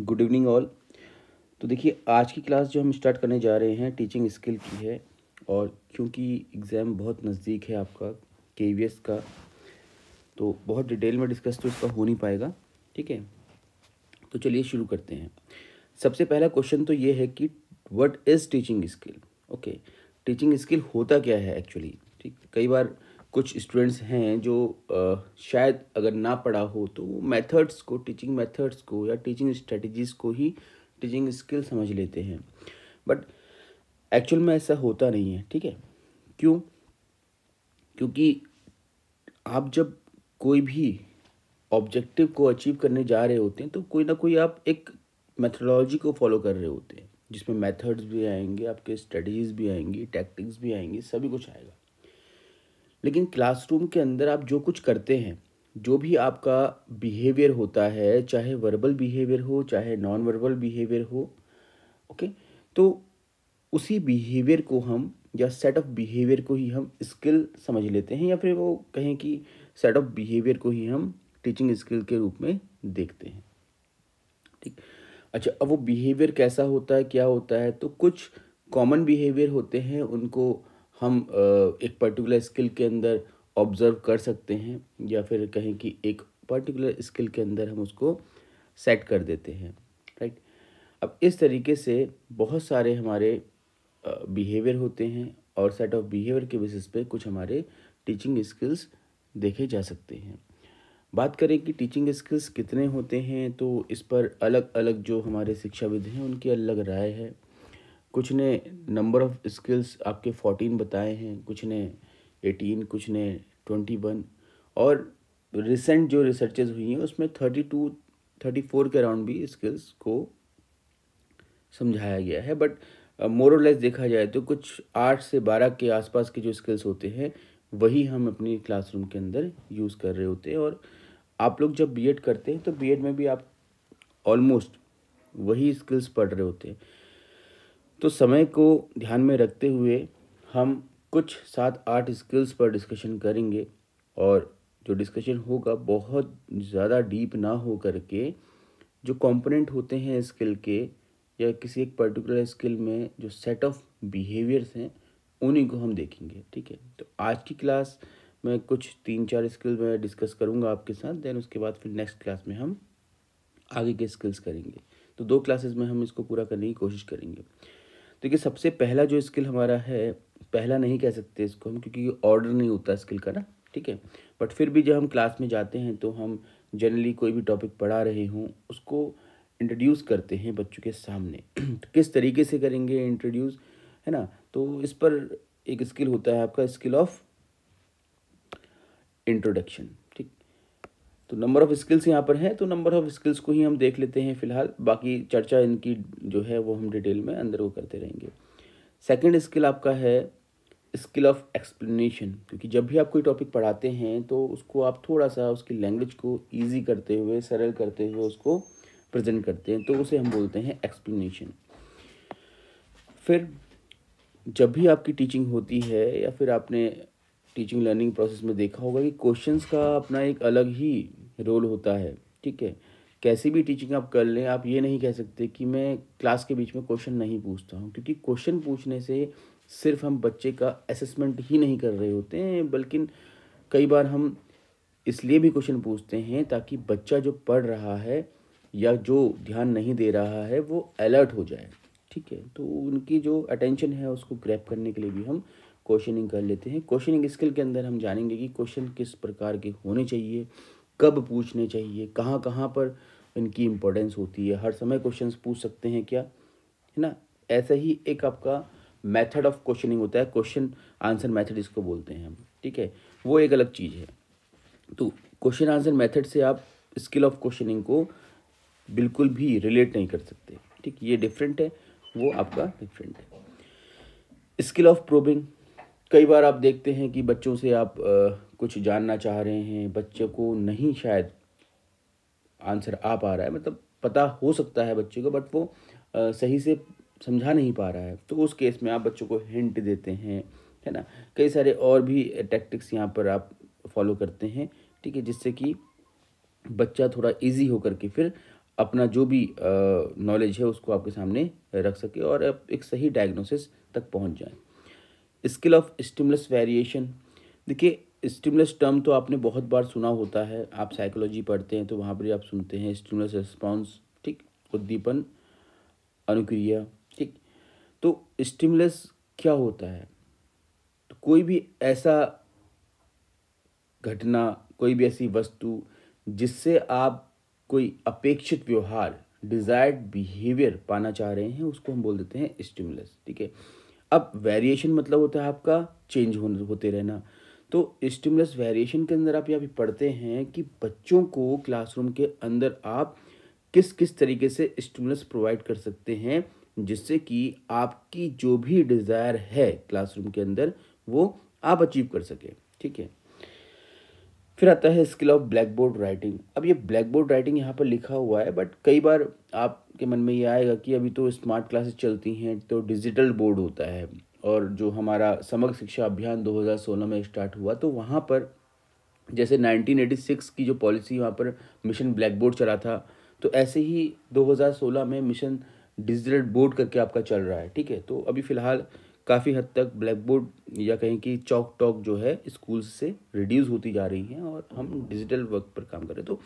good evening all तो देखिए आज की क्लास जो हम स्टार्ट करने जा रहे हैं टीचिंग स्किल की है और क्योंकि एग्ज़ाम बहुत नज़दीक है आपका के का तो बहुत डिटेल में डिस्कस तो इसका हो नहीं पाएगा ठीक है तो चलिए शुरू करते हैं सबसे पहला क्वेश्चन तो ये है कि what is teaching skill okay teaching skill होता क्या है एक्चुअली ठीक कई बार कुछ स्टूडेंट्स हैं जो शायद अगर ना पढ़ा हो तो वो मैथड्स को टीचिंग मेथड्स को या टीचिंग स्ट्रेटजीज़ को ही टीचिंग स्किल समझ लेते हैं बट एक्चुअल में ऐसा होता नहीं है ठीक है क्यों क्योंकि आप जब कोई भी ऑब्जेक्टिव को अचीव करने जा रहे होते हैं तो कोई ना कोई आप एक मेथडोलॉजी को फॉलो कर रहे होते हैं जिसमें मेथड्स भी आएंगे आपके स्टडीज़ भी आएंगी टैक्टिक्स भी आएंगी सभी कुछ आएगा लेकिन क्लासरूम के अंदर आप जो कुछ करते हैं जो भी आपका बिहेवियर होता है चाहे वर्बल बिहेवियर हो चाहे नॉन वर्बल बिहेवियर हो ओके तो उसी बिहेवियर को हम या सेट ऑफ बिहेवियर को ही हम स्किल समझ लेते हैं या फिर वो कहें कि सेट ऑफ बिहेवियर को ही हम टीचिंग स्किल के रूप में देखते हैं ठीक अच्छा अब वो बिहेवियर कैसा होता है क्या होता है तो कुछ कॉमन बिहेवियर होते हैं उनको हम एक पर्टिकुलर स्किल के अंदर ऑब्ज़र्व कर सकते हैं या फिर कहें कि एक पर्टिकुलर स्किल के अंदर हम उसको सेट कर देते हैं राइट अब इस तरीके से बहुत सारे हमारे बिहेवियर होते हैं और सेट ऑफ बिहेवियर के बेसिस पे कुछ हमारे टीचिंग स्किल्स देखे जा सकते हैं बात करें कि टीचिंग स्किल्स कितने होते हैं तो इस पर अलग अलग जो हमारे शिक्षाविद हैं उनकी अलग राय है कुछ ने नंबर ऑफ स्किल्स आपके फोर्टीन बताए हैं कुछ ने एटीन कुछ ने ट्वेंटी वन और रिसेंट जो रिसर्चेज हुई हैं उसमें थर्टी टू थर्टी फोर के अराउंड भी स्किल्स को समझाया गया है बट मोर लेस देखा जाए तो कुछ आठ से बारह के आसपास के जो स्किल्स होते हैं वही हम अपनी क्लासरूम के अंदर यूज़ कर रहे होते हैं और आप लोग जब बीएड करते हैं तो बीएड में भी आप ऑलमोस्ट वही स्किल्स पढ़ रहे होते हैं तो समय को ध्यान में रखते हुए हम कुछ सात आठ स्किल्स पर डिस्कशन करेंगे और जो डिस्कशन होगा बहुत ज़्यादा डीप ना हो करके जो कंपोनेंट होते हैं स्किल के या किसी एक पर्टिकुलर स्किल में जो सेट ऑफ बिहेवियर्स हैं उन्हीं को हम देखेंगे ठीक है तो आज की क्लास में कुछ तीन चार स्किल मैं डिस्कस करूँगा आपके साथ देन उसके बाद फिर नेक्स्ट क्लास में हम आगे के स्किल्स करेंगे तो दो क्लासेस में हम इसको पूरा करने की कोशिश करेंगे देखिए सबसे पहला जो स्किल हमारा है पहला नहीं कह सकते इसको हम क्योंकि ऑर्डर नहीं होता स्किल का ना ठीक है बट फिर भी जब हम क्लास में जाते हैं तो हम जनरली कोई भी टॉपिक पढ़ा रहे हों उसको इंट्रोड्यूस करते हैं बच्चों के सामने तो किस तरीके से करेंगे इंट्रोड्यूस है ना तो इस पर एक स्किल होता है आपका स्किल ऑफ इंट्रोडक्शन तो नंबर ऑफ़ स्किल्स यहाँ पर हैं तो नंबर ऑफ़ स्किल्स को ही हम देख लेते हैं फिलहाल बाकी चर्चा इनकी जो है वो हम डिटेल में अंदर वो करते रहेंगे सेकेंड स्किल आपका है स्किल ऑफ एक्सप्लेनेशन क्योंकि जब भी आप कोई टॉपिक पढ़ाते हैं तो उसको आप थोड़ा सा उसकी लैंग्वेज को ईजी करते हुए सरल करते हुए उसको प्रजेंट करते हैं तो उसे हम बोलते हैं एक्सप्लेनेशन फिर जब भी आपकी टीचिंग होती है या फिर आपने टीचिंग लर्निंग प्रोसेस में देखा होगा कि क्वेश्चंस का अपना एक अलग ही रोल होता है ठीक है कैसी भी टीचिंग आप कर लें आप ये नहीं कह सकते कि मैं क्लास के बीच में क्वेश्चन नहीं पूछता हूँ क्योंकि क्वेश्चन पूछने से सिर्फ हम बच्चे का असेसमेंट ही नहीं कर रहे होते हैं बल्कि कई बार हम इसलिए भी क्वेश्चन पूछते हैं ताकि बच्चा जो पढ़ रहा है या जो ध्यान नहीं दे रहा है वो अलर्ट हो जाए ठीक है तो उनकी जो अटेंशन है उसको ग्रैप करने के लिए भी हम क्वेश्चनिंग कर लेते हैं क्वेश्चनिंग स्किल के अंदर हम जानेंगे कि क्वेश्चन किस प्रकार के होने चाहिए कब पूछने चाहिए कहाँ कहाँ पर इनकी इम्पोर्टेंस होती है हर समय क्वेश्चन पूछ सकते हैं क्या है ना ऐसा ही एक आपका मेथड ऑफ क्वेश्चनिंग होता है क्वेश्चन आंसर मेथड इसको बोलते हैं हम ठीक है वो एक अलग चीज़ है तो क्वेश्चन आंसर मेथड से आप स्किल ऑफ क्वेश्चनिंग को बिल्कुल भी रिलेट नहीं कर सकते ठीक ये डिफरेंट है वो आपका डिफरेंट है स्किल ऑफ प्रोबिंग कई बार आप देखते हैं कि बच्चों से आप कुछ जानना चाह रहे हैं बच्चे को नहीं शायद आंसर आ पा रहा है मतलब पता हो सकता है बच्चे को बट वो सही से समझा नहीं पा रहा है तो उस केस में आप बच्चों को हिंट देते हैं है ना कई सारे और भी टैक्टिक्स यहाँ पर आप फॉलो करते हैं ठीक है जिससे कि बच्चा थोड़ा इजी हो करके फिर अपना जो भी नॉलेज है उसको आपके सामने रख सके और आप एक सही डायग्नोसिस तक पहुँच जाए स्किल ऑफ स्टिमुलस वेरिएशन देखिए स्टिमुलस टर्म तो आपने बहुत बार सुना होता है आप साइकोलॉजी पढ़ते हैं तो वहाँ पर आप सुनते हैं स्टिमुलस रिस्पॉन्स ठीक उद्दीपन अनुक्रिया ठीक तो स्टिमुलस क्या होता है तो कोई भी ऐसा घटना कोई भी ऐसी वस्तु जिससे आप कोई अपेक्षित व्यवहार डिज़ायर्ड बिहेवियर पाना चाह रहे हैं उसको हम बोल देते हैं स्टिमुलस ठीक है अब वेरिएशन मतलब होता है आपका चेंज होते रहना तो स्टिमुलस वेरिएशन के अंदर आप यहाँ भी पढ़ते हैं कि बच्चों को क्लासरूम के अंदर आप किस किस तरीके से स्टिमुलस प्रोवाइड कर सकते हैं जिससे कि आपकी जो भी डिज़ायर है क्लासरूम के अंदर वो आप अचीव कर सकें ठीक है फिर आता है skill of black board writing अब ये ब्लैक बोर्ड राइटिंग यहाँ पर लिखा हुआ है बट कई बार आपके मन में ये आएगा कि अभी तो स्मार्ट क्लासेस चलती हैं तो डिजिटल बोर्ड होता है और जो हमारा समग्र शिक्षा अभियान 2016 में स्टार्ट हुआ तो वहाँ पर जैसे 1986 की जो पॉलिसी वहाँ पर मिशन ब्लैक बोर्ड चला था तो ऐसे ही 2016 में मिशन डिजिटल बोर्ड करके आपका चल रहा है ठीक है तो अभी फ़िलहाल काफ़ी हद तक ब्लैक बोर्ड या कहें कि चौक टॉक जो है स्कूल से रिड्यूस होती जा रही हैं और हम डिजिटल वर्क पर काम कर रहे तो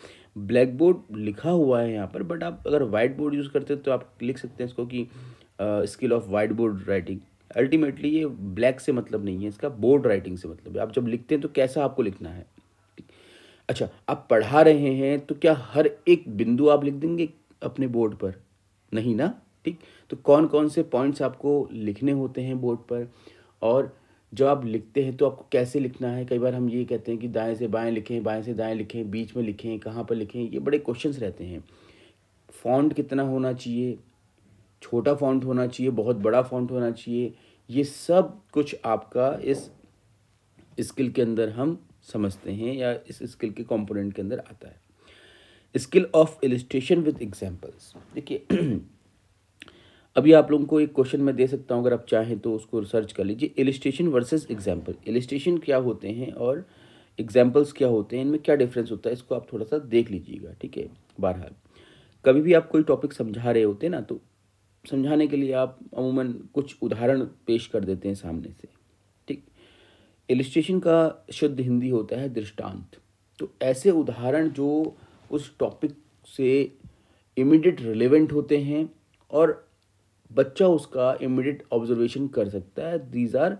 ब्लैक बोर्ड लिखा हुआ है यहाँ पर बट आप अगर वाइट बोर्ड यूज़ करते तो आप लिख सकते हैं इसको कि skill of white board writing ultimately ये ब्लैक से मतलब नहीं है इसका बोर्ड राइटिंग से मतलब है आप जब लिखते हैं तो कैसा आपको लिखना है अच्छा आप पढ़ा रहे हैं तो क्या हर एक बिंदु आप लिख देंगे अपने बोर्ड पर नहीं ना ठीक तो कौन कौन से पॉइंट्स आपको लिखने होते हैं बोर्ड पर और जब आप लिखते हैं तो आपको कैसे लिखना है कई बार हम ये कहते हैं कि दाएं से बाएं लिखें बाएं से दाएं लिखें बीच में लिखें कहाँ पर लिखें ये बड़े क्वेश्चंस रहते हैं फॉन्ट कितना होना चाहिए छोटा फॉन्ट होना चाहिए बहुत बड़ा फॉन्ट होना चाहिए ये सब कुछ आपका इस स्किल के अंदर हम समझते हैं या इस स्किल के कंपोनेंट के अंदर आता है skill of illustration with examples देखिए अभी आप लोगों को एक क्वेश्चन मैं दे सकता हूँ अगर आप चाहें तो उसको रिसर्च कर लीजिए इलिस्ट्रेशन वर्सेस एग्जाम्पल इलिस्ट्रेशन क्या होते हैं और एग्जाम्पल्स क्या होते हैं इनमें क्या डिफरेंस होता है इसको आप थोड़ा सा देख लीजिएगा ठीक है बहरहाल कभी भी आप कोई टॉपिक समझा रहे होते हैं ना तो समझाने के लिए आप अमूमन कुछ उदाहरण पेश कर देते हैं सामने से ठीक इलिस्ट्रेशन का शुद्ध हिंदी होता है दृष्टांत तो ऐसे उदाहरण जो उस टॉपिक से इमीडिएट रिलेवेंट होते हैं और बच्चा उसका इमीडिएट ऑब्जर्वेशन कर सकता है दीज आर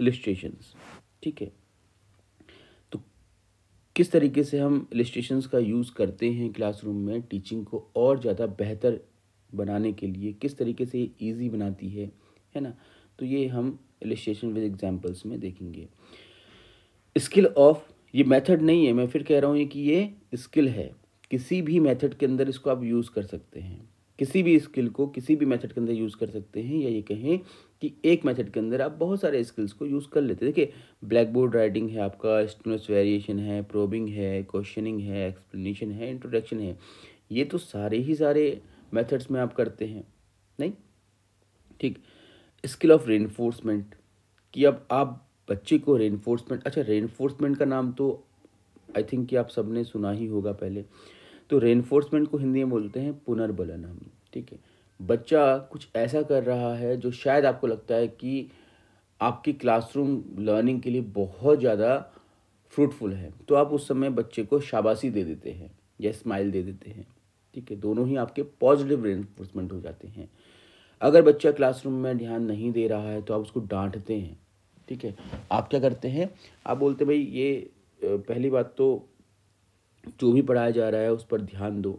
इलिस्ट्रेशंस ठीक है तो किस तरीके से हम इलिस्ट्रेशंस का यूज़ करते हैं क्लासरूम में टीचिंग को और ज़्यादा बेहतर बनाने के लिए किस तरीके से ईजी बनाती है है ना तो ये हम एलिस्ट्रेशन विद एग्जांपल्स में देखेंगे स्किल ऑफ ये मेथड नहीं है मैं फिर कह रहा हूँ कि ये स्किल है किसी भी मेथड के अंदर इसको आप यूज़ कर सकते हैं किसी भी स्किल को किसी भी मेथड के अंदर यूज़ कर सकते हैं या ये कहें कि एक मेथड के अंदर आप बहुत सारे स्किल्स को यूज़ कर लेते हैं देखिए ब्लैक बोर्ड राइटिंग है आपका स्टूडेंट्स वेरिएशन है प्रोबिंग है क्वेश्चनिंग है एक्सप्लेनेशन है इंट्रोडक्शन है ये तो सारे ही सारे मेथड्स में आप करते हैं नहीं ठीक स्किल ऑफ रेनफोर्समेंट कि अब आप बच्चे को रेनफोर्समेंट अच्छा रेनफोर्समेंट का नाम तो आई थिंक कि आप सबने सुना ही होगा पहले तो रेनफोर्समेंट को हिंदी में बोलते हैं पुनर्बलन हम ठीक है बच्चा कुछ ऐसा कर रहा है जो शायद आपको लगता है कि आपकी क्लासरूम लर्निंग के लिए बहुत ज़्यादा फ्रूटफुल है तो आप उस समय बच्चे को शाबाशी दे देते हैं या स्माइल दे देते हैं ठीक है दोनों ही आपके पॉजिटिव रेनफोर्समेंट हो जाते हैं अगर बच्चा क्लासरूम में ध्यान नहीं दे रहा है तो आप उसको डांटते हैं ठीक है आप क्या करते हैं आप बोलते भाई ये पहली बात तो जो भी पढ़ाया जा रहा है उस पर ध्यान दो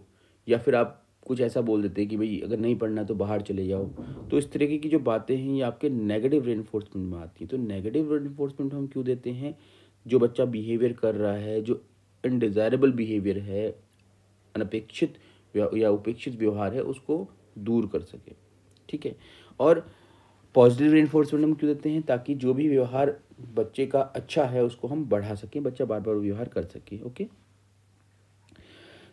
या फिर आप कुछ ऐसा बोल देते हैं कि भाई अगर नहीं पढ़ना तो बाहर चले जाओ तो इस तरीके की जो बातें हैं ये आपके नेगेटिव रेनफोर्समेंट में आती हैं तो नेगेटिव रेनफोर्समेंट हम क्यों देते हैं जो बच्चा बिहेवियर कर रहा है जो इनडिज़ायरेबल बिहेवियर है अनपेक्षित या उपेक्षित व्यवहार है उसको दूर कर सके ठीक है और पॉजिटिव रेनफोर्समेंट हम क्यों देते हैं ताकि जो भी व्यवहार बच्चे का अच्छा है उसको हम बढ़ा सकें बच्चा बार बार व्यवहार कर सके ओके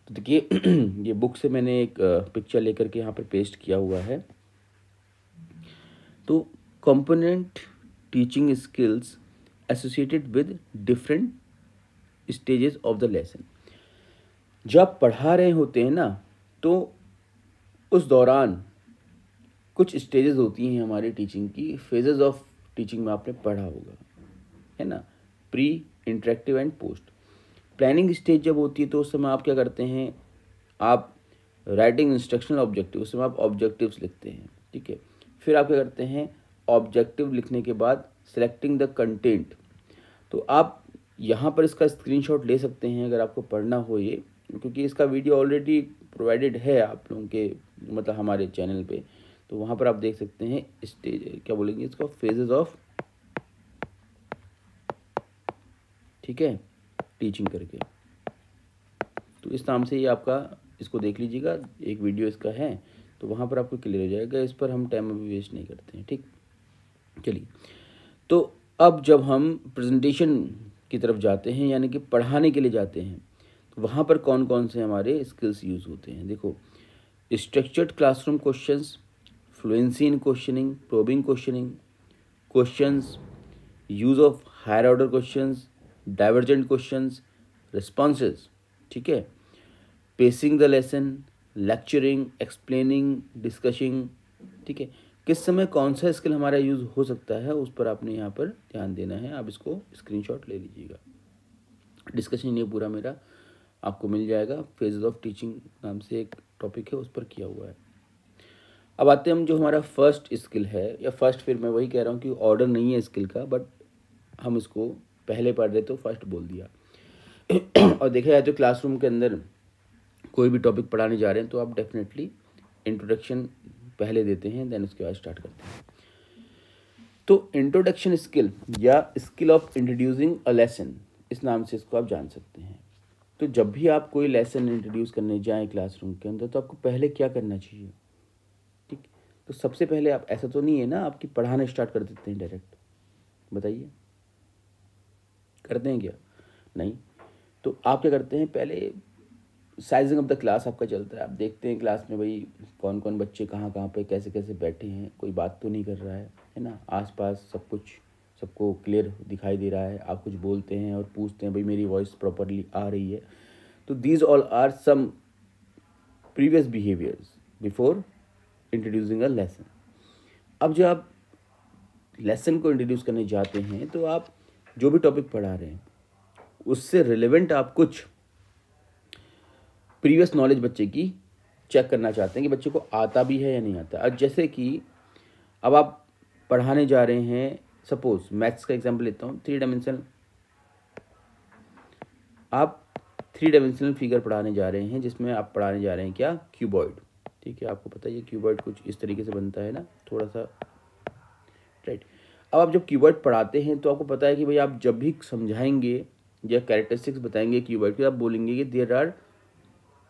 तो देखिए ये बुक से मैंने एक पिक्चर लेकर के यहाँ पर पेस्ट किया हुआ है तो component teaching skills associated with different stages of the lesson जब पढ़ा रहे होते हैं ना तो उस दौरान कुछ स्टेजेस होती हैं हमारे टीचिंग की फेजेस ऑफ टीचिंग में आपने पढ़ा होगा है ना pre interactive and post planning stage जब होती है तो उस समय आप क्या करते हैं आप राइटिंग इंस्ट्रक्शनल ऑब्जेक्टिव उस समय आप ऑब्जेक्टिव्स लिखते हैं ठीक है फिर आप क्या करते हैं ऑब्जेक्टिव लिखने के बाद सेलेक्टिंग द कंटेंट तो आप यहाँ पर इसका स्क्रीनशॉट ले सकते हैं अगर आपको पढ़ना हो ये क्योंकि इसका वीडियो ऑलरेडी प्रोवाइडेड है आप लोगों के मतलब हमारे चैनल पे तो वहाँ पर आप देख सकते हैं स्टेज क्या बोलेंगे इसका फेजेस ऑफ ठीक है टीचिंग करके तो इस नाम से ये आपका इसको देख लीजिएगा एक वीडियो इसका है तो वहाँ पर आपको क्लियर हो जाएगा इस पर हम टाइम अभी वेस्ट नहीं करते हैं ठीक चलिए तो अब जब हम प्रेजेंटेशन की तरफ जाते हैं यानी कि पढ़ाने के लिए जाते हैं वहाँ पर कौन कौन से हमारे स्किल्स यूज़ होते हैं देखो structured classroom questions fluency in questioning probing questioning questions use of higher order questions divergent questions responses ठीक है pacing the lesson lecturing explaining discussing ठीक है किस समय कौन सा स्किल हमारा यूज़ हो सकता है उस पर आपने यहाँ पर ध्यान देना है आप इसको स्क्रीनशॉट ले लीजिएगा डिस्कशन ये पूरा मेरा आपको मिल जाएगा फेजेज ऑफ टीचिंग नाम से एक टॉपिक है उस पर किया हुआ है अब आते हम जो हमारा फर्स्ट स्किल है या फर्स्ट फिर मैं वही कह रहा हूँ कि ऑर्डर नहीं है स्किल का बट हम इसको पहले पढ़ रहे तो फर्स्ट बोल दिया और देखा जाए तो क्लासरूम के अंदर कोई भी टॉपिक पढ़ाने जा रहे हैं तो आप डेफिनेटली इंट्रोडक्शन पहले देते हैं देन उसके बाद स्टार्ट करते हैं तो इंट्रोडक्शन स्किल या skill of introducing a lesson इस नाम से इसको आप जान सकते हैं तो जब भी आप कोई लेसन इंट्रोड्यूस करने जाएं क्लासरूम के अंदर तो आपको पहले क्या करना चाहिए ठीक तो सबसे पहले आप ऐसा तो नहीं है ना आपकी पढ़ाना स्टार्ट कर देते हैं डायरेक्ट बताइए कर दें क्या नहीं तो आप क्या करते हैं पहले साइजिंग ऑफ द क्लास आपका चलता है आप देखते हैं क्लास में भाई कौन कौन बच्चे कहाँ कहाँ पे कैसे कैसे बैठे हैं कोई बात तो नहीं कर रहा है है ना आसपास सब कुछ सबको क्लियर दिखाई दे रहा है आप कुछ बोलते हैं और पूछते हैं भाई मेरी वॉइस प्रॉपरली आ रही है तो these all are some previous behaviours before introducing a lesson अब जो आप लेसन को इंट्रोड्यूस करने जाते हैं तो आप जो भी टॉपिक पढ़ा रहे हैं उससे रिलेवेंट आप कुछ प्रीवियस नॉलेज बच्चे की चेक करना चाहते हैं कि बच्चे को आता भी है या नहीं आता अब जैसे कि अब आप पढ़ाने जा रहे हैं सपोज मैथ्स का एग्जाम्पल लेता हूँ थ्री डायमेंशनल आप थ्री डायमेंशनल फिगर पढ़ाने जा रहे हैं जिसमें आप पढ़ाने जा रहे हैं क्या क्यूबॉइड ठीक है आपको पता है क्यूबॉइड कुछ इस तरीके से बनता है ना थोड़ा सा राइट अब आप जब क्यूबॉइड पढ़ाते हैं तो आपको पता है कि भाई आप जब भी समझाएंगे या कैरेक्टरिस्टिक्स बताएंगे क्यूबॉइड के आप बोलेंगे कि there are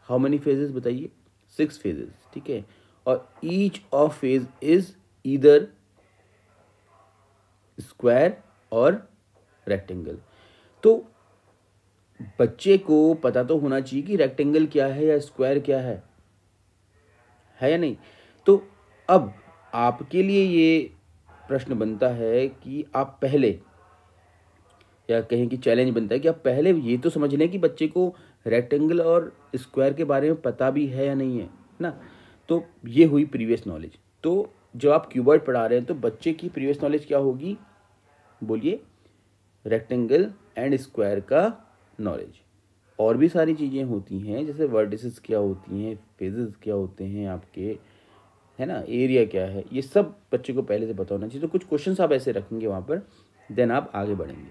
how many faces बताइए सिक्स फेजेस ठीक है और each of face is either square और रेक्टेंगल तो बच्चे को पता तो होना चाहिए कि रेक्टेंगल क्या है या स्क्वायर क्या है है या नहीं तो अब आपके लिए ये प्रश्न बनता है कि आप पहले या कहें कि चैलेंज बनता है कि आप पहले ये तो समझ लें कि बच्चे को रेक्टेंगल और स्क्वायर के बारे में पता भी है या नहीं है ना तो ये हुई प्रीवियस नॉलेज तो जो आप क्यूबर्ड पढ़ा रहे हैं तो बच्चे की प्रीवियस नॉलेज क्या होगी बोलिए रेक्टेंगल एंड स्क्वायर का नॉलेज और भी सारी चीज़ें होती हैं जैसे वर्डिसेस क्या होती हैं फेजेस क्या होते हैं आपके है ना एरिया क्या है ये सब बच्चे को पहले से बताना चाहिए तो कुछ क्वेश्चन आप ऐसे रखेंगे वहाँ पर देन आप आगे बढ़ेंगे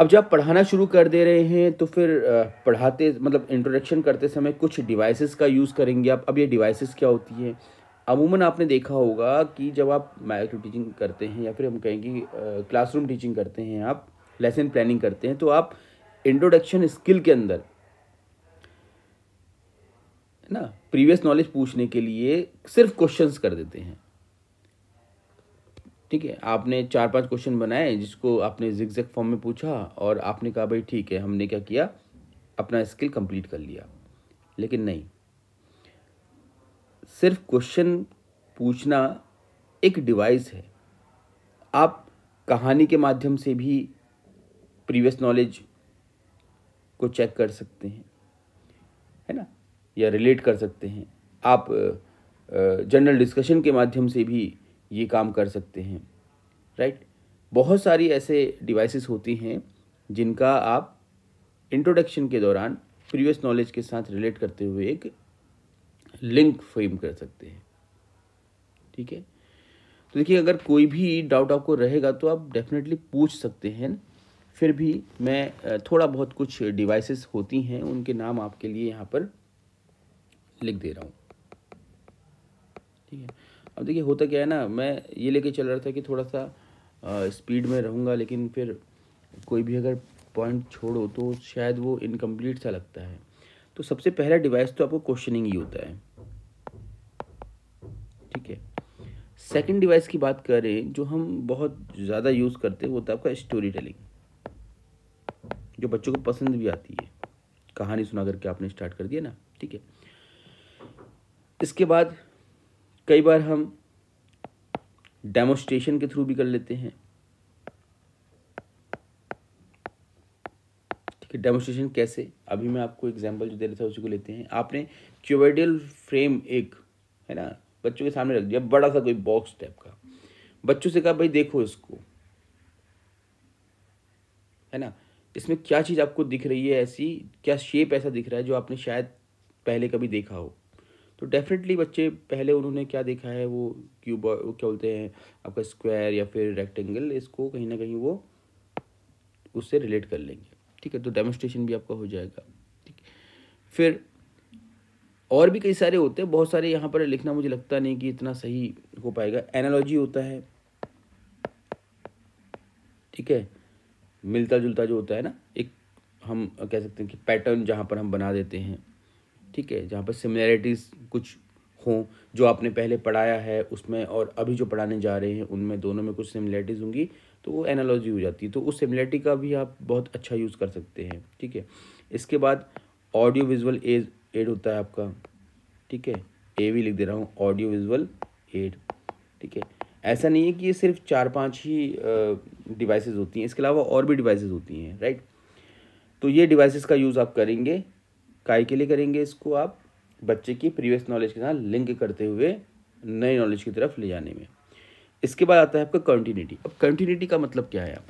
अब जब पढ़ाना शुरू कर दे रहे हैं तो फिर पढ़ाते मतलब इंट्रोडक्शन करते समय कुछ डिवाइसेस का यूज़ करेंगे आप अब ये डिवाइसेस क्या होती है अमूमन आपने देखा होगा कि जब आप माइक्रो टीचिंग करते हैं या फिर हम कहेंगे क्लासरूम टीचिंग करते हैं आप लेसन प्लानिंग करते हैं तो आप इंट्रोडक्शन स्किल के अंदर ना प्रीवियस नॉलेज पूछने के लिए सिर्फ क्वेश्चंस कर देते हैं ठीक है आपने चार पांच क्वेश्चन बनाए जिसको आपने जिक्जैक फॉर्म में पूछा और आपने कहा भाई ठीक है हमने क्या किया अपना स्किल कंप्लीट कर लिया लेकिन नहीं सिर्फ क्वेश्चन पूछना एक डिवाइस है आप कहानी के माध्यम से भी प्रीवियस नॉलेज को चेक कर सकते हैं है ना या रिलेट कर सकते हैं आप जनरल डिस्कशन के माध्यम से भी ये काम कर सकते हैं राइट बहुत सारी ऐसे डिवाइसेस होती हैं जिनका आप इंट्रोडक्शन के दौरान प्रीवियस नॉलेज के साथ रिलेट करते हुए एक लिंक फ्रेम कर सकते हैं ठीक है तो देखिए अगर कोई भी डाउट आपको रहेगा तो आप डेफिनेटली पूछ सकते हैं फिर भी मैं थोड़ा बहुत कुछ डिवाइसेस होती हैं उनके नाम आपके लिए यहाँ पर लिख दे रहा हूँ ठीक है अब देखिए होता क्या है ना मैं ये लेके चल रहा था कि थोड़ा सा स्पीड में रहूँगा लेकिन फिर कोई भी अगर पॉइंट छोड़ो तो शायद वो इनकम्प्लीट सा लगता है तो सबसे पहला डिवाइस तो आपको क्वेश्चनिंग ही होता है सेकंड डिवाइस की बात करें जो हम बहुत ज़्यादा यूज़ करते हैं वो था आपका स्टोरी टेलिंग जो बच्चों को पसंद भी आती है कहानी सुना करके आपने स्टार्ट कर दिया ना ठीक है इसके बाद कई बार हम डेमोस्ट्रेशन के थ्रू भी कर लेते हैं ठीक है डेमोस्ट्रेशन कैसे अभी मैं आपको एग्जांपल जो दे रहा था उसी को लेते हैं आपने क्यूबेडियल फ्रेम एक है ना बच्चों के सामने रख दिया बड़ा सा कोई बॉक्स टाइप का बच्चों से कहा भाई देखो इसको है ना इसमें क्या चीज़ आपको दिख रही है ऐसी क्या शेप ऐसा दिख रहा है जो आपने शायद पहले कभी देखा हो तो डेफिनेटली बच्चे पहले उन्होंने क्या देखा है वो क्यूब क्या बोलते हैं आपका स्क्वायर या फिर रेक्टेंगल इसको कहीं ना कहीं वो उससे रिलेट कर लेंगे ठीक है तो डेमोस्ट्रेशन भी आपका हो जाएगा ठीक फिर और भी कई सारे होते हैं बहुत सारे यहाँ पर लिखना मुझे लगता नहीं कि इतना सही हो पाएगा एनालॉजी होता है ठीक है मिलता जुलता जो होता है ना एक हम कह सकते हैं कि पैटर्न जहाँ पर हम बना देते हैं ठीक है जहाँ पर सिमिलैरिटीज़ कुछ हों जो आपने पहले पढ़ाया है उसमें और अभी जो पढ़ाने जा रहे हैं उनमें दोनों में कुछ सिमिलैरिटीज़ होंगी तो वो एनालॉजी हो जाती है तो उस सिमिलैरिटी का भी आप बहुत अच्छा यूज़ कर सकते हैं ठीक है इसके बाद ऑडियो विजुअल एज एड होता है आपका ठीक है ए भी लिख दे रहा हूँ ऑडियो विजुअल एड ठीक है ऐसा नहीं है कि ये सिर्फ चार पांच ही डिवाइसेस होती हैं इसके अलावा और भी डिवाइसेस होती हैं राइट तो ये डिवाइसेस का यूज़ आप करेंगे काय के लिए करेंगे इसको आप बच्चे की प्रीवियस नॉलेज के साथ लिंक करते हुए नए नॉलेज की तरफ ले जाने में इसके बाद आता है आपका कंटिन्यूटी अब कंटिन्यूटी का मतलब क्या है आप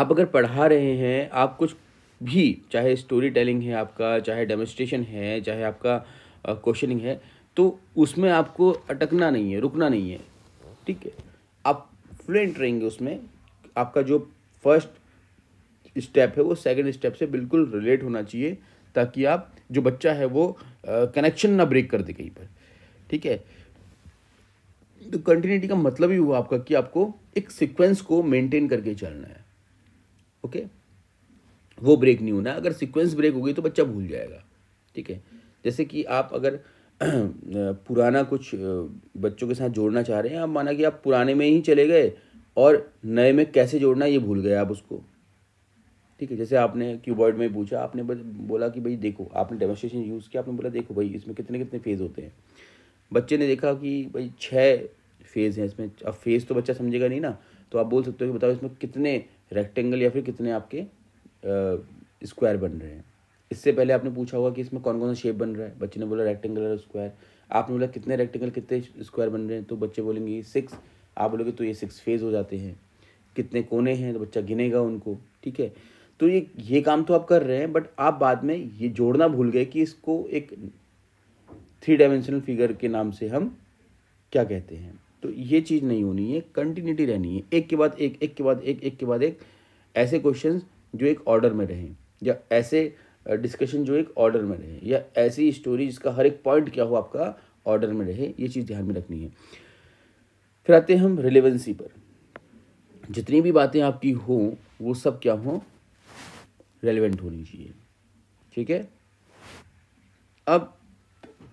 आप अगर पढ़ा रहे हैं आप कुछ भी चाहे स्टोरी टेलिंग है आपका चाहे डेमोस्ट्रेशन है चाहे आपका क्वेश्चनिंग है तो उसमें आपको अटकना नहीं है रुकना नहीं है ठीक है आप फ्लुएंट रहेंगे उसमें आपका जो फर्स्ट स्टेप है वो सेकंड स्टेप से बिल्कुल रिलेट होना चाहिए ताकि आप जो बच्चा है वो कनेक्शन ना ब्रेक कर दे कहीं पर ठीक है तो कंटिन्यूटी का मतलब ही हुआ आपका कि आपको एक सीक्वेंस को मेंटेन करके चलना है ओके वो ब्रेक नहीं होना अगर सीक्वेंस ब्रेक हो गई तो बच्चा भूल जाएगा ठीक है जैसे कि आप अगर पुराना कुछ बच्चों के साथ जोड़ना चाह रहे हैं आप माना कि आप पुराने में ही चले गए और नए में कैसे जोड़ना ये भूल गए आप उसको ठीक है जैसे आपने क्यूबॉर्ड में पूछा आपने बोला कि भाई देखो आपने डेमोस्ट्रेशन यूज़ किया आपने बोला देखो भाई इसमें कितने कितने फेज़ होते हैं बच्चे ने देखा कि भाई छः फेज़ हैं इसमें अब फेज़ तो बच्चा समझेगा नहीं ना तो आप बोल सकते हो कि बताओ इसमें कितने रेक्टेंगल या फिर कितने आपके स्क्वायर बन रहे हैं इससे पहले आपने पूछा होगा कि इसमें कौन कौन सा शेप बन रहा है बच्चे ने बोला रेक्टेंगुलर स्क्वायर आपने बोला कितने रेक्टेंगल कितने स्क्वायर बन रहे हैं तो बच्चे बोलेंगे सिक्स आप बोलोगे तो ये सिक्स फेज हो जाते हैं कितने कोने हैं तो बच्चा गिनेगा उनको ठीक है तो ये ये काम तो आप कर रहे हैं बट आप बाद में ये जोड़ना भूल गए कि इसको एक थ्री डायमेंशनल फिगर के नाम से हम क्या कहते हैं तो ये चीज़ नहीं होनी है कंटिन्यूटी रहनी है एक के बाद एक एक के बाद एक एक के बाद एक ऐसे क्वेश्चन जो एक ऑर्डर में रहें या ऐसे डिस्कशन जो एक ऑर्डर में रहे या ऐसी स्टोरी जिसका हर एक पॉइंट क्या हो आपका ऑर्डर में रहे ये चीज़ ध्यान में रखनी है फिर आते हैं हम रिलेवेंसी पर जितनी भी बातें आपकी हों वो सब क्या हों रेलिवेंट होनी चाहिए ठीक है अब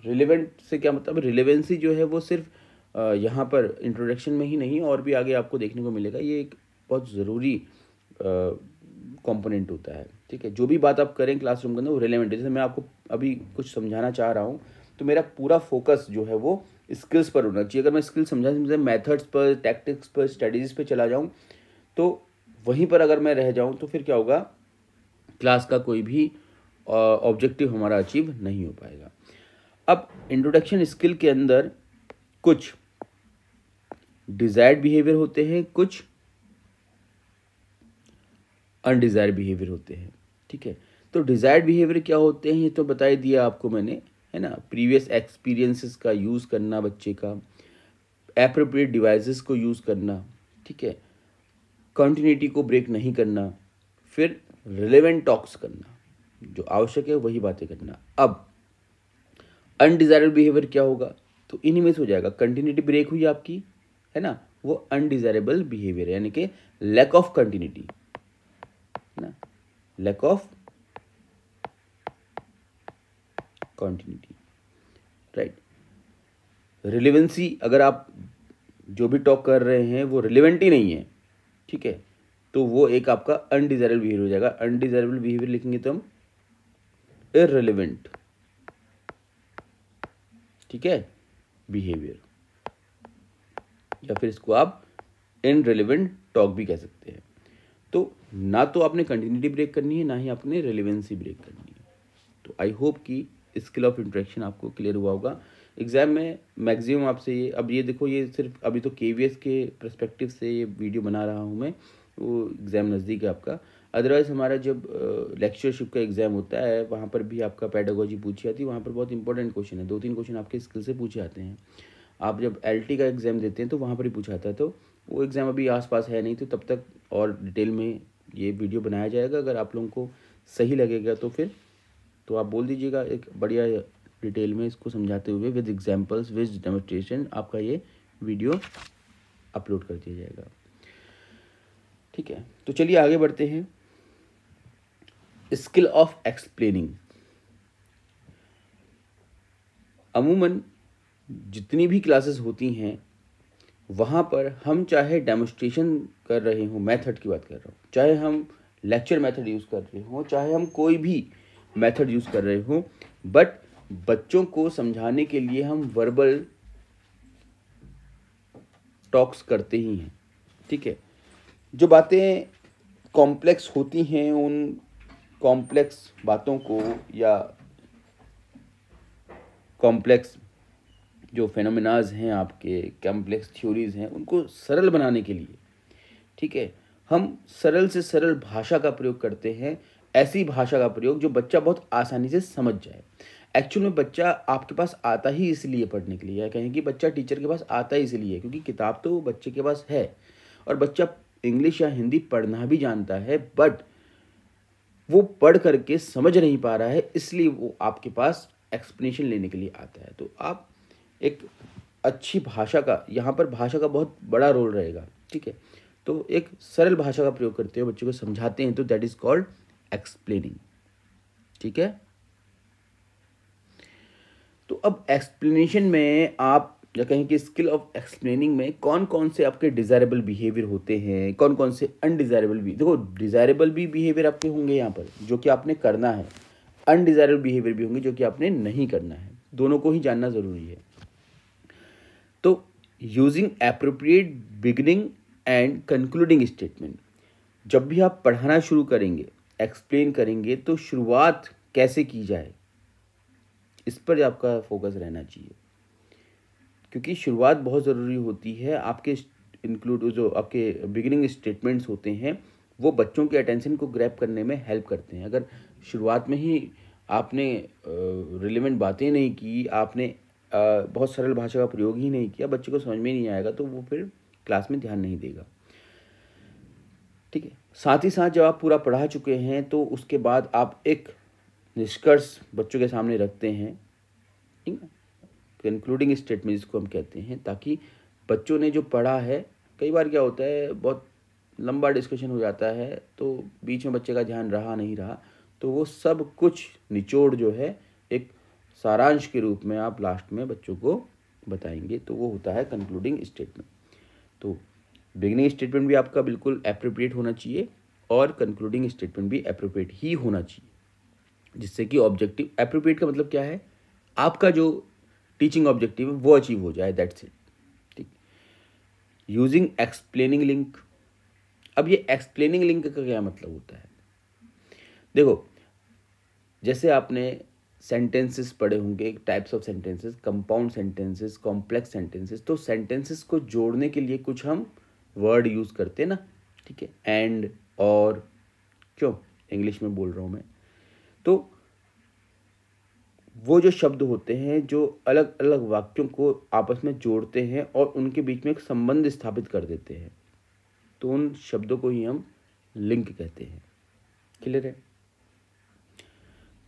रिलेवेंट से क्या मतलब रिलेवेंसी जो है वो सिर्फ यहाँ पर इंट्रोडक्शन में ही नहीं और भी आगे आपको देखने को मिलेगा ये एक बहुत ज़रूरी कंपोनेंट होता है ठीक है जो भी बात आप करें क्लासरूम के अंदर वो रिलेवेंट है जैसे मैं आपको अभी कुछ समझाना चाह रहा हूँ तो मेरा पूरा फोकस जो है वो स्किल्स पर होना चाहिए अगर मैं स्किल्स समझा समझा मैथड्स पर टैक्टिक्स पर स्ट्रेटजीज पर चला जाऊँ तो वहीं पर अगर मैं रह जाऊँ तो फिर क्या होगा क्लास का कोई भी ऑब्जेक्टिव हमारा अचीव नहीं हो पाएगा अब इंट्रोडक्शन स्किल के अंदर कुछ डिजायर्ड बिहेवियर होते हैं कुछ अनडिजायर्ड बिहेवियर होते हैं ठीक है तो डिज़ायर्ड बिहेवियर क्या होते हैं ये तो बता ही दिया आपको मैंने है ना प्रीवियस एक्सपीरियंसेस का यूज़ करना बच्चे का अप्रोप्रिएट डिवाइसेस को यूज़ करना ठीक है कंटिन्यूटी को ब्रेक नहीं करना फिर रिलेवेंट टॉक्स करना जो आवश्यक है वही बातें करना अब अनडिज़ायर्ड बिहेवियर क्या होगा तो इन्हीं में से हो जाएगा कंटिन्यूटी ब्रेक हुई आपकी है ना वो अनडिज़ायरेबल बिहेवियर यानी कि lack of continuity lack of continuity right relevancy अगर आप जो भी टॉक कर रहे हैं वो रिलेवेंट ही नहीं है ठीक है तो वो एक आपका अनडिजायरेबल बिहेवियर हो जाएगा अनडिजायरेबल बिहेवियर लिखेंगे तो हम इरेलीवेंट ठीक है बिहेवियर या फिर इसको आप इनरेलीवेंट टॉक भी कह सकते हैं तो ना तो आपने कंटिन्यूटी ब्रेक करनी है ना ही आपने रेलिवेंसी ब्रेक करनी है तो आई होप कि स्किल ऑफ इंट्रैक्शन आपको क्लियर हुआ होगा एग्ज़ाम में मैक्सिमम आपसे ये अब ये देखो ये सिर्फ अभी तो के के प्रस्पेक्टिव से ये वीडियो बना रहा हूँ मैं वो एग्ज़ाम नज़दीक है आपका अदरवाइज़ हमारा जब लेक्चरशिप का एग्ज़ाम होता है वहाँ पर भी आपका पैडोगोजी पूछी जाती है वहाँ पर बहुत इंपॉर्टेंट क्वेश्चन है दो तीन क्वेश्चन आपके स्किल से पूछे जाते हैं आप जब एल का एग्ज़ाम देते हैं तो वहाँ पर ही पूछा जाता है तो वो एग्ज़ाम अभी आसपास है नहीं तो तब तक और डिटेल में ये वीडियो बनाया जाएगा अगर आप लोगों को सही लगेगा तो फिर तो आप बोल दीजिएगा एक बढ़िया डिटेल में इसको समझाते हुए विद एग्जाम्पल्स विद डेमोस्ट्रेशन आपका ये वीडियो अपलोड कर दिया जाएगा ठीक है तो चलिए आगे बढ़ते हैं स्किल ऑफ एक्सप्लेनिंग अमूमन जितनी भी क्लासेस होती हैं वहाँ पर हम चाहे डेमोस्ट्रेशन कर रहे हों मेथड की बात कर रहा हूँ चाहे हम लेक्चर मेथड यूज़ कर रहे हों चाहे हम कोई भी मेथड यूज़ कर रहे हों बट बच्चों को समझाने के लिए हम वर्बल टॉक्स करते ही हैं ठीक है जो बातें कॉम्प्लेक्स होती हैं उन कॉम्प्लेक्स बातों को या कॉम्प्लेक्स जो फेनोमिनाज हैं आपके कॉम्प्लेक्स थ्योरीज हैं उनको सरल बनाने के लिए ठीक है हम सरल से सरल भाषा का प्रयोग करते हैं ऐसी भाषा का प्रयोग जो बच्चा बहुत आसानी से समझ जाए एक्चुअल में बच्चा आपके पास आता ही इसलिए पढ़ने के लिए या कहें कि बच्चा टीचर के पास आता ही इसलिए क्योंकि किताब तो बच्चे के पास है और बच्चा इंग्लिश या हिंदी पढ़ना भी जानता है बट वो पढ़ करके समझ नहीं पा रहा है इसलिए वो आपके पास एक्सप्लेनेशन लेने के लिए आता है तो आप एक अच्छी भाषा का यहाँ पर भाषा का बहुत बड़ा रोल रहेगा ठीक है तो एक सरल भाषा का प्रयोग करते हुए बच्चों को समझाते हैं तो दैट इज कॉल्ड एक्सप्लेनिंग ठीक है तो अब एक्सप्लेनेशन में आप या कहें कि स्किल ऑफ एक्सप्लेनिंग में कौन कौन से आपके डिज़ायरेबल बिहेवियर होते हैं कौन कौन से अनडिज़ायरेबल भी देखो डिज़ायरेबल भी बिहेवियर आपके होंगे यहाँ पर जो कि आपने करना है अनडिज़ायरेबल बिहेवियर भी होंगे जो कि आपने नहीं करना है दोनों को ही जानना ज़रूरी है using appropriate beginning and concluding statement जब भी आप पढ़ाना शुरू करेंगे एक्सप्लेन करेंगे तो शुरुआत कैसे की जाए इस पर आपका फोकस रहना चाहिए क्योंकि शुरुआत बहुत ज़रूरी होती है आपके इंक्लूड जो आपके बिगिनिंग स्टेटमेंट्स होते हैं वो बच्चों के अटेंशन को ग्रैप करने में हेल्प करते हैं अगर शुरुआत में ही आपने रिलेवेंट बातें नहीं की आपने बहुत सरल भाषा का प्रयोग ही नहीं किया बच्चे को समझ में नहीं आएगा तो वो फिर क्लास में ध्यान नहीं देगा ठीक है साथ ही साथ जब आप पूरा पढ़ा चुके हैं तो उसके बाद आप एक निष्कर्ष बच्चों के सामने रखते हैं ठीक है कंक्लूडिंग स्टेटमेंट जिसको हम कहते हैं ताकि बच्चों ने जो पढ़ा है कई बार क्या होता है बहुत लंबा डिस्कशन हो जाता है तो बीच में बच्चे का ध्यान रहा नहीं रहा तो वो सब कुछ निचोड़ जो है एक सारांश के रूप में आप लास्ट में बच्चों को बताएंगे तो वो होता है कंक्लूडिंग स्टेटमेंट तो बिगनिंग स्टेटमेंट भी आपका बिल्कुल अप्रोप्रिएट होना चाहिए और कंक्लूडिंग स्टेटमेंट भी अप्रोप्रिएट ही होना चाहिए जिससे कि ऑब्जेक्टिव अप्रोप्रिएट का मतलब क्या है आपका जो टीचिंग ऑब्जेक्टिव है वो अचीव हो जाए दैट्स इट ठीक यूजिंग एक्सप्लेनिंग लिंक अब ये एक्सप्लेनिंग लिंक का क्या मतलब होता है देखो जैसे आपने सेंटेंसेस पढ़े होंगे types of sentences compound sentences complex sentences तो सेंटेंसेस को जोड़ने के लिए कुछ हम वर्ड यूज़ करते हैं ना ठीक है एंड और क्यों इंग्लिश में बोल रहा हूँ मैं तो वो जो शब्द होते हैं जो अलग अलग वाक्यों को आपस में जोड़ते हैं और उनके बीच में एक संबंध स्थापित कर देते हैं तो उन शब्दों को ही हम लिंक कहते हैं क्लियर है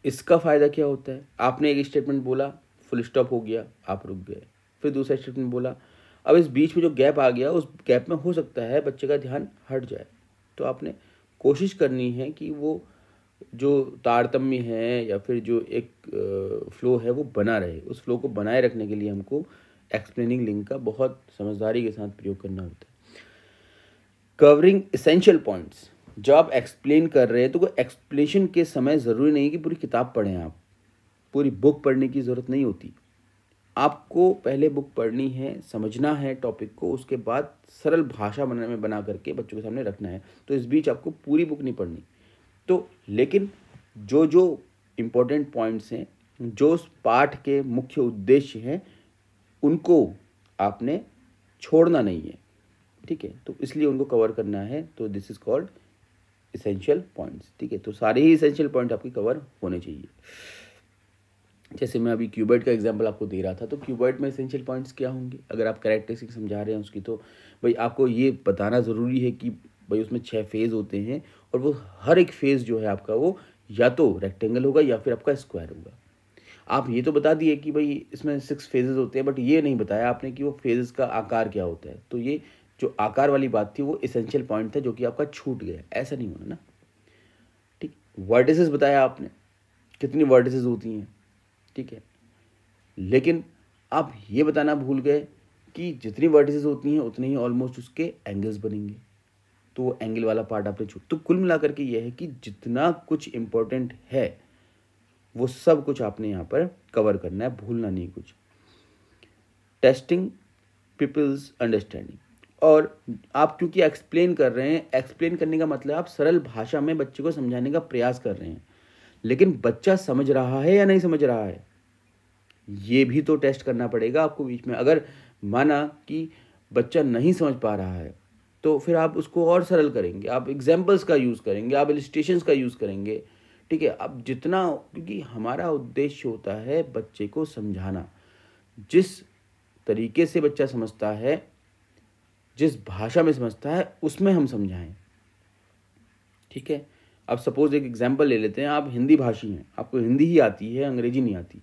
इसका फ़ायदा क्या होता है आपने एक स्टेटमेंट बोला फुल स्टॉप हो गया आप रुक गए फिर दूसरा स्टेटमेंट बोला अब इस बीच में जो गैप आ गया उस गैप में हो सकता है बच्चे का ध्यान हट जाए तो आपने कोशिश करनी है कि वो जो तारतम्य है या फिर जो एक फ़्लो है वो बना रहे उस फ्लो को बनाए रखने के लिए हमको एक्सप्लेनिंग लिंक का बहुत समझदारी के साथ प्रयोग करना होता है कवरिंग इसेंशियल पॉइंट्स जब आप एक्सप्लेन कर रहे हैं तो कोई एक्सप्लेशन के समय ज़रूरी नहीं कि पूरी किताब पढ़ें आप पूरी बुक पढ़ने की ज़रूरत नहीं होती आपको पहले बुक पढ़नी है समझना है टॉपिक को उसके बाद सरल भाषा बनाने में बना करके बच्चों के सामने रखना है तो इस बीच आपको पूरी बुक नहीं पढ़नी तो लेकिन जो जो इम्पोर्टेंट पॉइंट्स हैं जो उस पाठ के मुख्य उद्देश्य हैं उनको आपने छोड़ना नहीं है ठीक है तो इसलिए उनको कवर करना है तो this is called essential points ठीक है तो सारे ही इसेंशियल पॉइंट आपके कवर होने चाहिए जैसे मैं अभी क्यूबर्ट का एग्जांपल आपको दे रहा था तो क्यूबर्ट में इसेंशियल पॉइंट्स क्या होंगे अगर आप करेक्टरिस्टिक समझा रहे हैं उसकी तो भाई आपको ये बताना ज़रूरी है कि भाई उसमें छः फेज़ होते हैं और वो हर एक फेज़ जो है आपका वो या तो रेक्टेंगल होगा या फिर आपका स्क्वायर होगा आप ये तो बता दिए कि भाई इसमें सिक्स फेजेस होते हैं बट ये नहीं बताया आपने कि वो फेजेस का आकार क्या होता है तो ये जो आकार वाली बात थी वो इसेंशियल पॉइंट था जो कि आपका छूट गया ऐसा नहीं होना ना ठीक वर्डिसेस बताया आपने कितनी वर्डिसेस होती हैं ठीक है लेकिन आप ये बताना भूल गए कि जितनी वर्डिसेस होती हैं उतने ही ऑलमोस्ट उसके एंगल्स बनेंगे तो वो एंगल वाला पार्ट आपने छूट तो कुल मिलाकर के ये है कि जितना कुछ इम्पोर्टेंट है वो सब कुछ आपने यहाँ पर कवर करना है भूलना नहीं कुछ टेस्टिंग पीपल्स अंडरस्टैंडिंग और आप क्योंकि एक्सप्लेन कर रहे हैं एक्सप्लेन करने का मतलब आप सरल भाषा में बच्चे को समझाने का प्रयास कर रहे हैं लेकिन बच्चा समझ रहा है या नहीं समझ रहा है ये भी तो टेस्ट करना पड़ेगा आपको बीच में अगर माना कि बच्चा नहीं समझ पा रहा है तो फिर आप उसको और सरल करेंगे आप एग्जाम्पल्स का यूज़ करेंगे आप एलिस्टेशन का यूज़ करेंगे ठीक है अब जितना क्योंकि हमारा उद्देश्य होता है बच्चे को समझाना जिस तरीके से बच्चा समझता है जिस भाषा में समझता है उसमें हम समझाएं ठीक है अब सपोज एक एग्जाम्पल ले लेते हैं आप हिंदी भाषी हैं आपको हिंदी ही आती है अंग्रेजी नहीं आती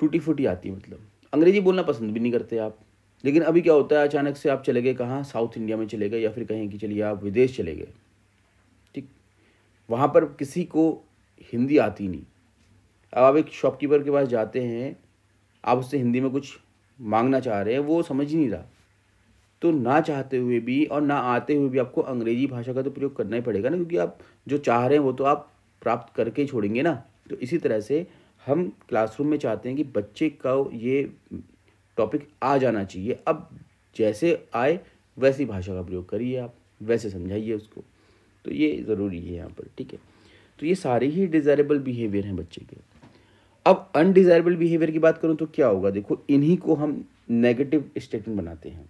टूटी फूटी आती है मतलब अंग्रेजी बोलना पसंद भी नहीं करते आप लेकिन अभी क्या होता है अचानक से आप चले गए कहाँ साउथ इंडिया में चले गए या फिर कहें कि चलिए आप विदेश चले गए ठीक वहाँ पर किसी को हिंदी आती नहीं अब आप एक शॉपकीपर के पास जाते हैं आप उससे हिंदी में कुछ मांगना चाह रहे हैं वो समझ ही नहीं रहा तो ना चाहते हुए भी और ना आते हुए भी आपको अंग्रेजी भाषा का तो प्रयोग करना ही पड़ेगा ना क्योंकि आप जो चाह रहे हैं वो तो आप प्राप्त करके ही छोड़ेंगे ना तो इसी तरह से हम क्लासरूम में चाहते हैं कि बच्चे का ये टॉपिक आ जाना चाहिए अब जैसे आए वैसी भाषा का प्रयोग करिए आप वैसे समझाइए उसको तो ये ज़रूरी है यहाँ पर ठीक है तो ये सारे ही डिज़ायरेबल बिहेवियर हैं बच्चे के अब अनडिज़ायरेबल बिहेवियर की बात करूँ तो क्या होगा देखो इन्हीं को हम नेगेटिव स्टेटमेंट बनाते हैं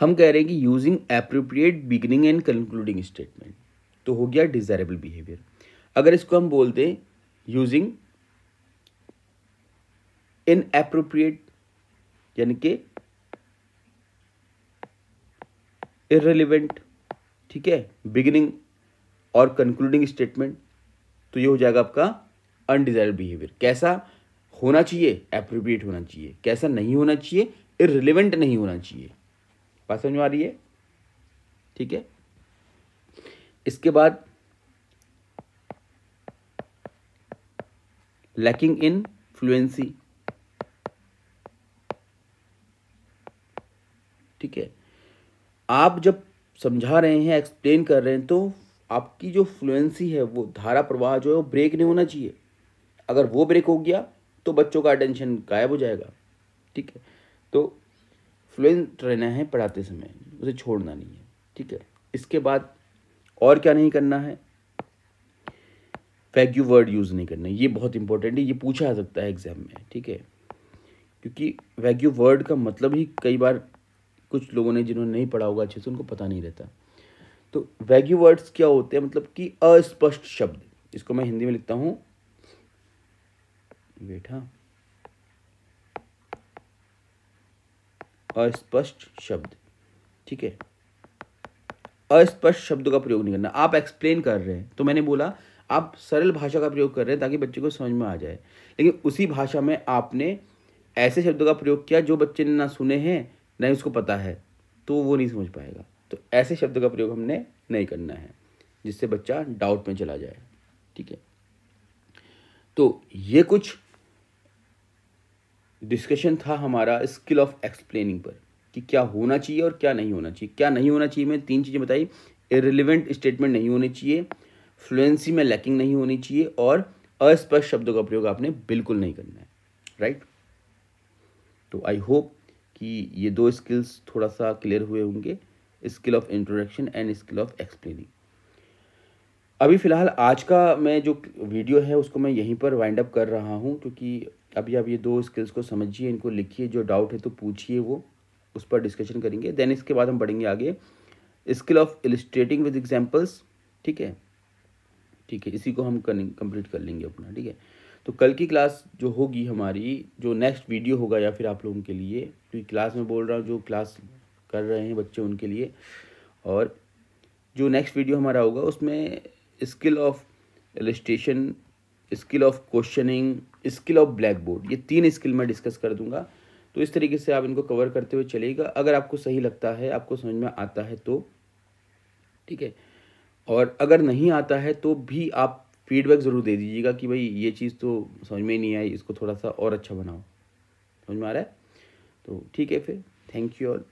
हम कह रहे हैं कि using appropriate beginning and concluding statement तो हो गया डिजायरेबल बिहेवियर अगर इसको हम बोलते हैं यूजिंग इन अप्रोप्रिएट यानी कि इरेलीवेंट ठीक है बिगिनिंग और कंक्लूडिंग स्टेटमेंट तो ये हो जाएगा आपका अनडिजायर्ड बिहेवियर कैसा होना चाहिए अप्रोप्रिएट होना चाहिए कैसा नहीं होना चाहिए इरेलीवेंट नहीं होना चाहिए बात समझ में आ रही है ठीक है इसके बाद लैकिंग इन फ्लुएंसी ठीक है आप जब समझा रहे हैं एक्सप्लेन कर रहे हैं तो आपकी जो फ्लुएंसी है वो धारा प्रवाह जो है वो ब्रेक नहीं होना चाहिए अगर वो ब्रेक हो गया तो बच्चों का अटेंशन गायब हो जाएगा ठीक है तो फ्लुएंट रहना है पढ़ाते समय उसे छोड़ना नहीं है ठीक है इसके बाद और क्या नहीं करना है वैग्यू वर्ड यूज़ नहीं करना ये बहुत इंपॉर्टेंट है ये पूछा जा सकता है एग्जाम में ठीक है क्योंकि वैग्यू वर्ड का मतलब ही कई बार कुछ लोगों ने जिन्होंने नहीं पढ़ा होगा अच्छे से उनको पता नहीं रहता तो वैग्यू वर्ड्स क्या होते हैं मतलब कि अस्पष्ट शब्द इसको मैं हिंदी में लिखता हूँ बेटा अस्पष्ट शब्द ठीक है अस्पष्ट शब्द का प्रयोग नहीं करना आप एक्सप्लेन कर रहे हैं तो मैंने बोला आप सरल भाषा का प्रयोग कर रहे हैं ताकि बच्चे को समझ में आ जाए लेकिन उसी भाषा में आपने ऐसे शब्दों का प्रयोग किया जो बच्चे ने ना सुने हैं ना ही उसको पता है तो वो नहीं समझ पाएगा तो ऐसे शब्द का प्रयोग हमने नहीं करना है जिससे बच्चा डाउट में चला जाए ठीक है तो ये कुछ डिस्कशन था हमारा स्किल ऑफ एक्सप्लेनिंग पर कि क्या होना चाहिए और क्या नहीं होना चाहिए क्या नहीं होना चाहिए मैंने तीन चीज़ें बताई इरेलीवेंट स्टेटमेंट नहीं होने चाहिए फ्लुएंसी में लैकिंग नहीं होनी चाहिए और अस्पष्ट शब्दों का प्रयोग आपने बिल्कुल नहीं करना है राइट तो आई होप कि ये दो स्किल्स थोड़ा सा क्लियर हुए होंगे skill of introduction and skill of explaining अभी फ़िलहाल आज का मैं जो वीडियो है उसको मैं यहीं पर वाइंड अप कर रहा हूँ क्योंकि अभी आप ये दो स्किल्स को समझिए इनको लिखिए जो डाउट है तो पूछिए वो उस पर डिस्कशन करेंगे देन इसके बाद हम बढ़ेंगे आगे skill of illustrating with examples ठीक है ठीक है इसी को हम कंप्लीट कर लेंगे अपना ठीक है तो कल की क्लास जो होगी हमारी जो नेक्स्ट वीडियो होगा या फिर आप लोगों के लिए क्योंकि क्लास में बोल रहा हूँ जो क्लास कर रहे हैं बच्चे उनके लिए और जो नेक्स्ट वीडियो हमारा होगा उसमें skill of illustration skill of questioning skill of black board ये तीन स्किल मैं डिस्कस कर दूंगा तो इस तरीके से आप इनको कवर करते हुए चलिएगा अगर आपको सही लगता है आपको समझ में आता है तो ठीक है और अगर नहीं आता है तो भी आप फीडबैक ज़रूर दे दीजिएगा कि भाई ये चीज़ तो समझ में नहीं आई इसको थोड़ा सा और अच्छा बनाओ समझ में आ रहा है तो ठीक है फिर थैंक यू ऑल